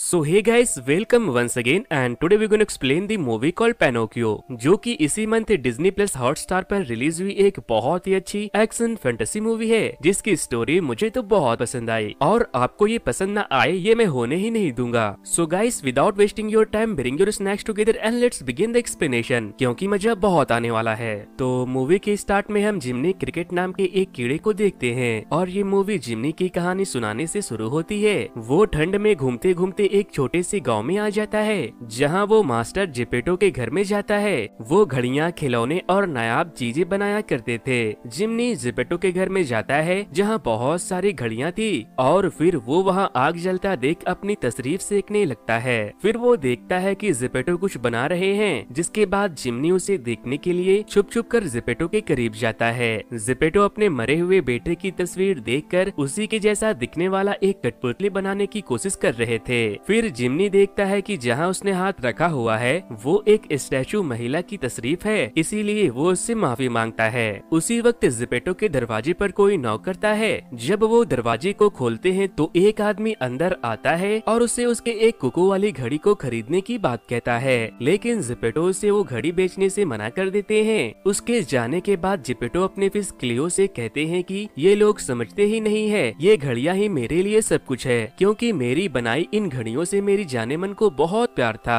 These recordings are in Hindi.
so hey guys welcome once again and today we going explain the movie call Pinocchio जो कि इसी मंथ डिज्नी प्लस हॉटस्टार पर रिलीज हुई एक बहुत ही अच्छी एक्शन फैंटेसी मूवी है जिसकी स्टोरी मुझे तो बहुत पसंद आई और आपको ये पसंद ना आए ये मैं होने ही नहीं दूंगा so guys without wasting your time bring your snacks together and let's begin the explanation क्यूँकी मजा बहुत आने वाला है तो मूवी के स्टार्ट में हम जिमनी क्रिकेट नाम के एक कीड़े को देखते हैं और ये मूवी जिमनी की कहानी सुनाने ऐसी शुरू होती है वो ठंड में घूमते घूमते एक छोटे से गांव में आ जाता है जहां वो मास्टर जिपेटो के घर में जाता है वो घड़िया खिलौने और नायाब चीजें बनाया करते थे जिमनी जिपेटो के घर में जाता है जहां बहुत सारी घड़िया थी और फिर वो वहां आग जलता देख अपनी तस्रीफ सेकने लगता है फिर वो देखता है की जिपेटो कुछ बना रहे है जिसके बाद जिमनी उसे देखने के लिए छुप छुप कर जिपेटो के करीब जाता है जिपेटो अपने मरे हुए बेटे की तस्वीर देख उसी के जैसा दिखने वाला एक कठपुतली बनाने की कोशिश कर रहे थे फिर जिमनी देखता है कि जहाँ उसने हाथ रखा हुआ है वो एक स्टैचू महिला की तशरीफ है इसीलिए वो उससे माफी मांगता है उसी वक्त जिपेटो के दरवाजे पर कोई नौ करता है जब वो दरवाजे को खोलते हैं तो एक आदमी अंदर आता है और उसे उसके एक कुको वाली घड़ी को खरीदने की बात कहता है लेकिन जिपेटो उसे वो घड़ी बेचने से मना कर देते हैं उसके जाने के बाद जिपेटो अपने फिस क्लियो से कहते हैं कि ये लोग समझते ही नहीं है ये घड़िया ही मेरे लिए सब कुछ है क्योंकि मेरी बनाई इन घड़ी कहानियों से मेरी जाने मन को बहुत प्यार था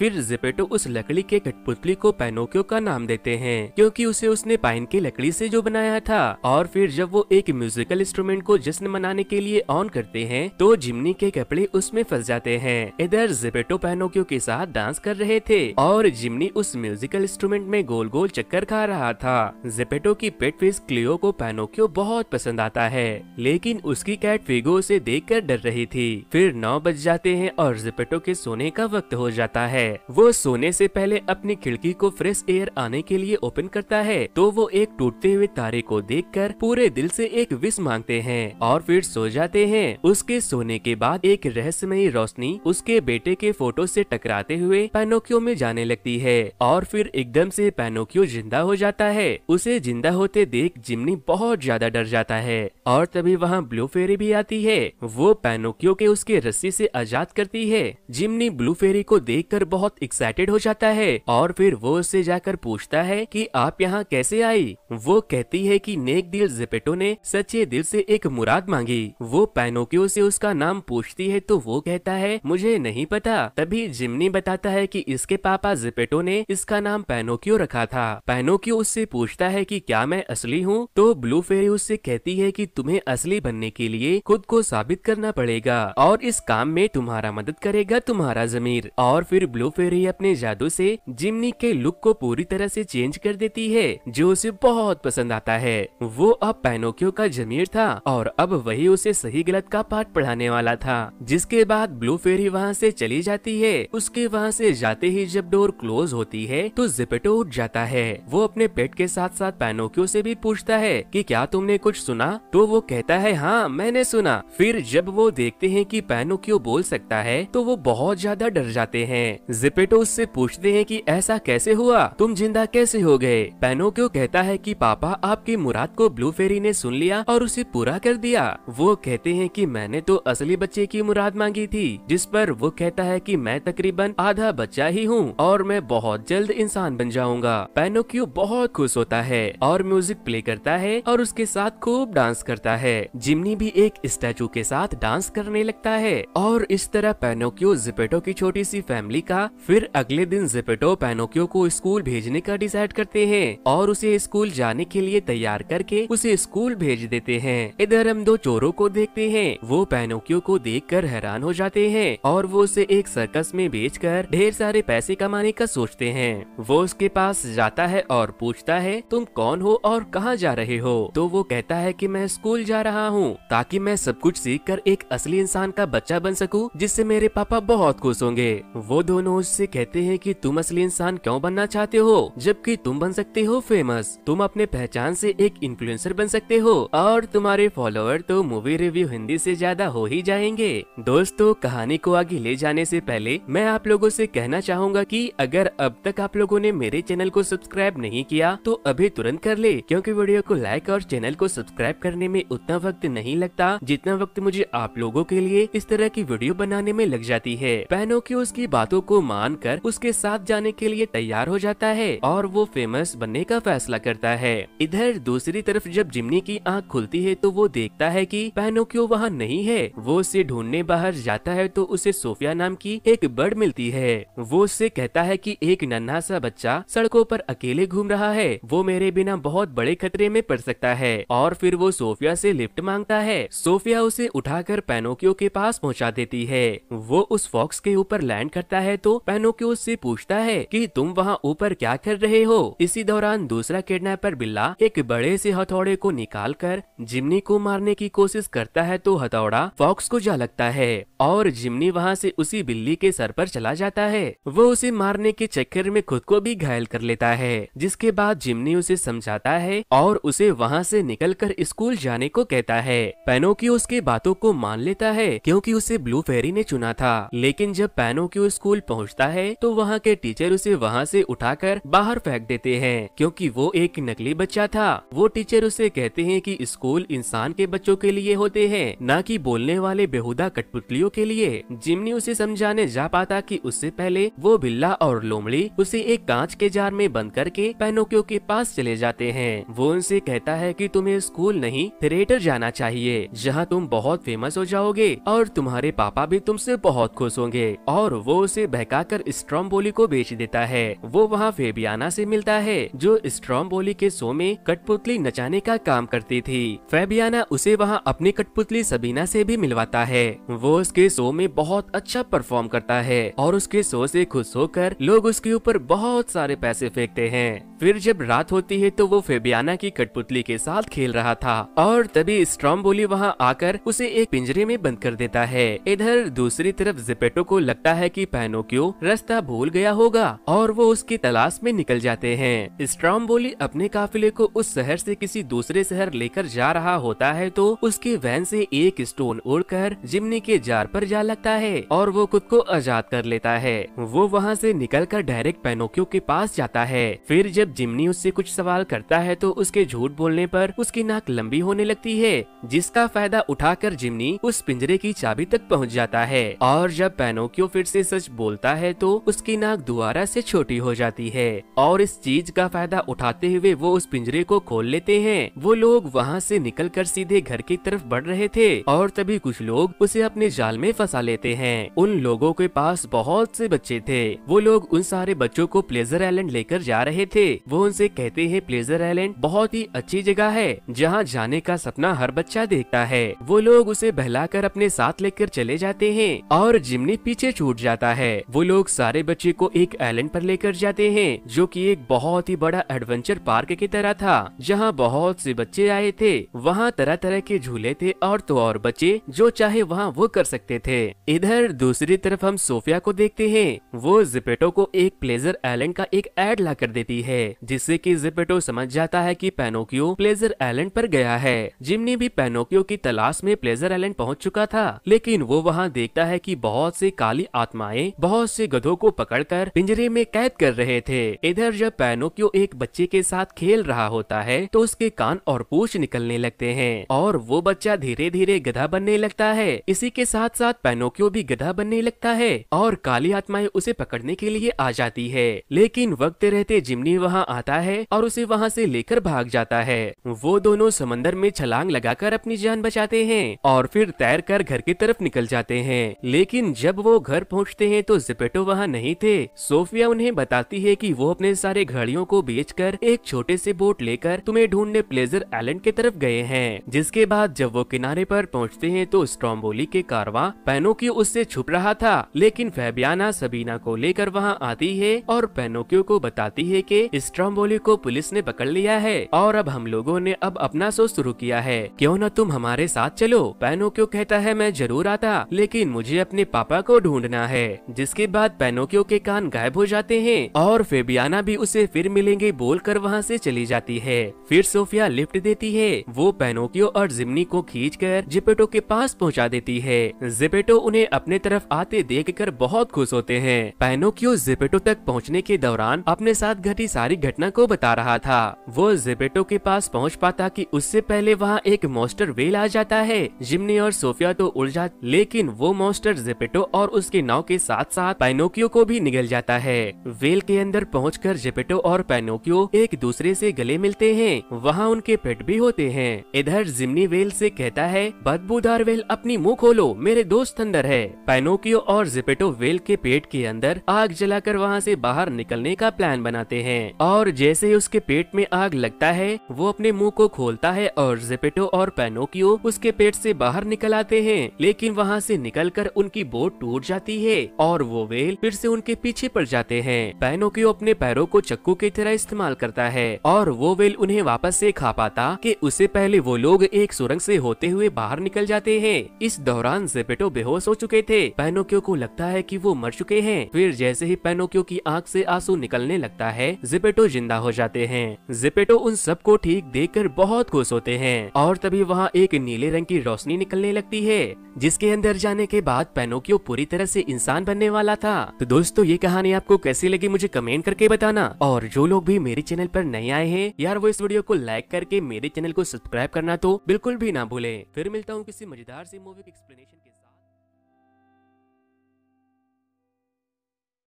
फिर जेपेटो उस लकड़ी के कठपुतली को पैनोक्यो का नाम देते हैं क्योंकि उसे उसने पाइन की लकड़ी से जो बनाया था और फिर जब वो एक म्यूजिकल इंस्ट्रूमेंट को जश्न मनाने के लिए ऑन करते हैं तो जिमनी के कपड़े उसमें फंस जाते हैं इधर जेपेटो पैनोक्यो के साथ डांस कर रहे थे और जिमनी उस म्यूजिकल इंस्ट्रूमेंट में गोल गोल चक्कर खा रहा था जेपेटो की पेट फिश क्लियो को पैनोक्यो बहुत पसंद आता है लेकिन उसकी कैट फिगो उसे देख कर डर रही थी फिर नौ बज जाते हैं और जेपेटो के सोने का वक्त हो जाता है है वो सोने से पहले अपनी खिड़की को फ्रेश एयर आने के लिए ओपन करता है तो वो एक टूटते हुए तारे को देखकर पूरे दिल से एक विश मांगते हैं और फिर सो जाते हैं उसके सोने के बाद एक रहस्यमयी रोशनी उसके बेटे के फोटो से टकराते हुए पेनोक्यो में जाने लगती है और फिर एकदम से पेनोक्यो जिंदा हो जाता है उसे जिंदा होते देख जिमनी बहुत ज्यादा डर जाता है और तभी वहाँ ब्लू फेरी भी आती है वो पेनोक्यो के उसके रस्सी से आजाद करती है जिमनी ब्लू फेरी को देखकर बहुत बहुत एक्साइटेड हो जाता है और फिर वो उससे जाकर पूछता है कि आप यहाँ कैसे आई वो कहती है कि नेक दिल जिपेटो ने सच्चे दिल से एक मुराद मांगी वो पैनोकियो से उसका नाम पूछती है तो वो कहता है मुझे नहीं पता तभी जिमनी बताता है कि इसके पापा जिपेटो ने इसका नाम पैनोकियो रखा था पैनोकियो उससे पूछता है की क्या मैं असली हूँ तो ब्लू फेरी उससे कहती है की तुम्हें असली बनने के लिए खुद को साबित करना पड़ेगा और इस काम में तुम्हारा मदद करेगा तुम्हारा जमीर और फिर ब्लू फेरी अपने जादू से जिमनी के लुक को पूरी तरह से चेंज कर देती है जो उसे बहुत पसंद आता है वो अब पैनोकियो का जमीर था और अब वही उसे सही गलत का पाठ पढ़ाने वाला था जिसके बाद ब्लू फेरी वहाँ से चली जाती है उसके वहाँ से जाते ही जब डोर क्लोज होती है तो जिपेटो उठ जाता है वो अपने पेट के साथ साथ पैनोकियो से भी पूछता है की क्या तुमने कुछ सुना तो वो कहता है हाँ मैंने सुना फिर जब वो देखते हैं कि पैनोकियो बोल सकता है तो वो बहुत ज्यादा डर जाते हैं जिपेटो उससे पूछते हैं कि ऐसा कैसे हुआ तुम जिंदा कैसे हो गए पेनोक्यो कहता है कि पापा आपकी मुराद को ब्लू फेरी ने सुन लिया और उसे पूरा कर दिया वो कहते हैं कि मैंने तो असली बच्चे की मुराद मांगी थी जिस पर वो कहता है कि मैं तकरीबन आधा बच्चा ही हूँ और मैं बहुत जल्द इंसान बन जाऊंगा पेनोक्यो बहुत खुश होता है और म्यूजिक प्ले करता है और उसके साथ खूब डांस करता है जिमनी भी एक स्टैचू के साथ डांस करने लगता है और इस तरह पेनोक्यो जिपेटो की छोटी सी फैमिली का था फिर अगले दिन जेपेटो पैनोकियो को स्कूल भेजने का डिसाइड करते हैं और उसे स्कूल जाने के लिए तैयार करके उसे स्कूल भेज देते हैं इधर हम दो चोरों को देखते हैं वो पैनोकियो को देखकर हैरान हो जाते हैं और वो उसे एक सर्कस में कर ढेर सारे पैसे कमाने का सोचते हैं वो उसके पास जाता है और पूछता है तुम कौन हो और कहाँ जा रहे हो तो वो कहता है कि मैं स्कूल जा रहा हूँ ताकि मैं सब कुछ सीख कर एक असली इंसान का बच्चा बन सकूं जिससे मेरे पापा बहुत खुश होंगे वो दोनों दोनों उससे कहते हैं कि तुम असली इंसान क्यों बनना चाहते हो जबकि तुम बन सकते हो फेमस तुम अपने पहचान से एक इन्फ्लुएंसर बन सकते हो और तुम्हारे फॉलोअर तो मूवी रिव्यू हिंदी से ज्यादा हो ही जाएंगे दोस्तों कहानी को आगे ले जाने से पहले मैं आप लोगों से कहना चाहूंगा कि अगर अब तक आप लोगों ने मेरे चैनल को सब्सक्राइब नहीं किया तो अभी तुरंत कर ले क्योंकि वीडियो को लाइक और चैनल को सब्सक्राइब करने में उतना वक्त नहीं लगता जितना वक्त मुझे आप लोगों के लिए इस तरह की वीडियो बनाने में लग जाती है पहनो की उसकी बातों को मान मानकर उसके साथ जाने के लिए तैयार हो जाता है और वो फेमस बनने का फैसला करता है इधर दूसरी तरफ जब जिमनी की आंख खुलती है तो वो देखता है कि पैनोक्यो वहाँ नहीं है वो उसे ढूंढने बाहर जाता है तो उसे सोफिया नाम की एक बर्ड मिलती है वो उससे कहता है कि एक नन्हा सा बच्चा सड़कों पर अकेले घूम रहा है वो मेरे बिना बहुत बड़े खतरे में पड़ सकता है और फिर वो सोफिया से लिफ्ट मांगता है सोफिया उसे उठाकर पैनोकियो के पास पहुंचा देती है वो उस फॉक्स के ऊपर लैंड करता है तो तो पेनोक्यो उससे पूछता है कि तुम वहाँ ऊपर क्या कर रहे हो इसी दौरान दूसरा किडनैपर बिल्ला एक बड़े से हथौड़े को निकाल कर जिमनी को मारने की कोशिश करता है तो हथौड़ा फॉक्स को जा लगता है और जिमनी वहाँ से उसी बिल्ली के सर पर चला जाता है वो उसे मारने के चक्कर में खुद को भी घायल कर लेता है जिसके बाद जिमनी उसे समझाता है और उसे वहाँ से निकलकर स्कूल जाने को कहता है पेनोकियो उसके बातों को मान लेता है क्योंकि उसे ब्लू फेरी ने चुना था लेकिन जब पेनोकियो स्कूल पहुँच पहुंचता है तो वहाँ के टीचर उसे वहाँ से उठाकर बाहर फेंक देते हैं क्योंकि वो एक नकली बच्चा था वो टीचर उसे कहते हैं कि स्कूल इंसान के बच्चों के लिए होते हैं न कि बोलने वाले बेहुदा कठपुतलियों के लिए जिमनी उसे समझाने जा पाता कि उससे पहले वो बिल्ला और लोमड़ी उसे एक कांच के जार में बंद करके पैनोक्यो के पास चले जाते हैं वो उनसे कहता है कि तुम्हें स्कूल नहीं थिएटर जाना चाहिए जहाँ तुम बहुत फेमस हो जाओगे और तुम्हारे पापा भी तुमसे बहुत खुश होंगे और वो उसे बहक भड़काकर स्ट्रॉम्बोली को बेच देता है वो वहाँ फेबियाना से मिलता है जो स्ट्रॉम्बोली के शो में कठपुतली नचाने का काम करती थी फेबियाना उसे वहाँ अपनी कठपुतली सबीना से भी मिलवाता है वो उसके शो में बहुत अच्छा परफॉर्म करता है और उसके शो से खुश होकर लोग उसके ऊपर बहुत सारे पैसे फेंकते हैं फिर जब रात होती है तो वो फेबियाना की कठपुतली के साथ खेल रहा था और तभी स्ट्रॉम्बोली वहाँ आकर उसे एक पिंजरे में बंद कर देता है इधर दूसरी तरफ जिपेटो को लगता है कि पैनोक्यो मारियो रास्ता भूल गया होगा और वो उसकी तलाश में निकल जाते हैं स्ट्रॉम्बोली अपने काफिले को उस शहर से किसी दूसरे शहर लेकर जा रहा होता है तो उसके वैन से एक स्टोन उड़कर जिमनी के जार पर जा लगता है और वो खुद को आजाद कर लेता है वो वहाँ से निकलकर डायरेक्ट पेनोक्यो के पास जाता है फिर जब जिमनी उससे कुछ सवाल करता है तो उसके झूठ बोलने पर उसकी नाक लंबी होने लगती है जिसका फायदा उठाकर जिमनी उस पिंजरे की चाबी तक पहुंच जाता है और जब पेनोकियो फिर से सच बोलता निकलता है तो उसकी नाक दोबारा से छोटी हो जाती है और इस चीज का फायदा उठाते हुए वो उस पिंजरे को खोल लेते हैं वो लोग वहाँ से निकलकर सीधे घर की तरफ बढ़ रहे थे और तभी कुछ लोग उसे अपने जाल में फंसा लेते हैं उन लोगों के पास बहुत से बच्चे थे वो लोग उन सारे बच्चों को प्लेजर आईलैंड लेकर जा रहे थे वो उनसे कहते हैं प्लेजर आईलैंड बहुत ही अच्छी जगह है जहाँ जाने का सपना हर बच्चा देखता है वो लोग उसे बहलाकर अपने साथ लेकर चले जाते हैं और जिमनी पीछे छूट जाता है वो लोग सारे बच्चे को एक आइलैंड पर लेकर जाते हैं जो कि एक बहुत ही बड़ा एडवेंचर पार्क की तरह था जहाँ बहुत से बच्चे आए थे वहाँ तरह तरह के झूले थे और तो और बच्चे जो चाहे वहाँ वो कर सकते थे इधर दूसरी तरफ हम सोफिया को देखते हैं वो जिपेटो को एक प्लेजर आइलैंड का एक एड ला कर देती है जिससे की जिपेटो समझ जाता है की पेनोकियो प्लेजर आइलैंड पर गया है जिमनी भी पेनोकियो की तलाश में प्लेजर आइलैंड पहुँच चुका था लेकिन वो वहाँ देखता है कि बहुत से काली आत्माएं बहुत बहुत से गधों को पकड़कर पिंजरे में कैद कर रहे थे इधर जब पैनोक्यो एक बच्चे के साथ खेल रहा होता है तो उसके कान और पूछ निकलने लगते हैं और वो बच्चा धीरे धीरे गधा बनने लगता है इसी के साथ साथ पैनोक्यो भी गधा बनने लगता है और काली आत्माएं उसे पकड़ने के लिए आ जाती है लेकिन वक्त रहते जिमनी वहाँ आता है और उसे वहाँ से लेकर भाग जाता है वो दोनों समंदर में छलांग लगाकर अपनी जान बचाते हैं और फिर तैर कर घर की तरफ निकल जाते हैं लेकिन जब वो घर पहुँचते हैं तो सिपेटो वहाँ नहीं थे सोफिया उन्हें बताती है कि वो अपने सारे घड़ियों को बेचकर एक छोटे से बोट लेकर तुम्हें ढूंढने प्लेजर आइलैंड के तरफ गए हैं जिसके बाद जब वो किनारे पर पहुँचते हैं तो स्ट्रॉम्बोली के कारवा पेनोक्यू उससे छुप रहा था लेकिन फैबियाना सबीना को लेकर वहाँ आती है और पेनोक्यू को बताती है की स्ट्रॉम्बोली को पुलिस ने पकड़ लिया है और अब हम लोगों ने अब अपना शो शुरू किया है क्यों न तुम हमारे साथ चलो पेनोक्यू कहता है मैं जरूर आता लेकिन मुझे अपने पापा को ढूंढना है जिसके इसके बाद पेनोकियो के कान गायब हो जाते हैं और फेबियाना भी उसे फिर मिलेंगे बोल कर वहाँ से चली जाती है फिर सोफिया लिफ्ट देती है वो पेनोकियो और जिमनी को खींच कर जिपेटो के पास पहुँचा देती है जिपेटो उन्हें अपने तरफ आते देख कर बहुत खुश होते हैं पेनोकियो जिपेटो तक पहुँचने के दौरान अपने साथ घटी सारी घटना को बता रहा था वो जिपेटो के पास पहुँच पाता की उससे पहले वहाँ एक मोस्टर वेल आ जाता है जिमनी और सोफिया तो उड़ जा लेकिन वो मोस्टर जिपेटो और उसके नाव के साथ साथ साथ पैनोकियो को भी निगल जाता है वेल के अंदर पहुँच कर और पैनोकियो एक दूसरे ऐसी गले मिलते हैं वहाँ उनके पेट भी होते हैं इधर जिमनी वेल ऐसी कहता है बदबूदार वेल अपनी मुँह खोलो मेरे दोस्त अंदर है पैनोकियो और जिपेटो वेल के पेट के अंदर आग जलाकर वहाँ से बाहर निकलने का प्लान बनाते हैं और जैसे उसके पेट में आग लगता है वो अपने मुंह को खोलता है और जिपेटो और पैनोकियो उसके पेट से बाहर निकल आते हैं लेकिन वहाँ से निकलकर उनकी बोट टूट जाती है और वो वो वेल फिर से उनके पीछे पड़ जाते हैं पैनोकियो अपने पैरों को चक्कू की तरह इस्तेमाल करता है और वो वेल उन्हें वापस से खा पाता कि उससे पहले वो लोग एक सुरंग से होते हुए बाहर निकल जाते हैं इस दौरान जेपेटो बेहोश हो चुके थे पैनोक्यो को लगता है कि वो मर चुके हैं फिर जैसे ही पैनोक्यो की आंख से आंसू निकलने लगता है जेपेटो जिंदा हो जाते हैं जेपेटो उन सबको ठीक देखकर बहुत खुश होते हैं और तभी वहाँ एक नीले रंग की रोशनी निकलने लगती है जिसके अंदर जाने के बाद पैनोक्यो पूरी तरह से इंसान बनने वाला वाला था तो दोस्तों ये कहानी आपको कैसी लगी मुझे कमेंट करके बताना और जो लोग भी मेरे चैनल पर नए आए हैं यार वो इस वीडियो को लाइक करके मेरे चैनल को सब्सक्राइब करना तो बिल्कुल भी ना भूले फिर मिलता हूँ किसी मजेदार सी मूवी एक्सप्लेनेशन के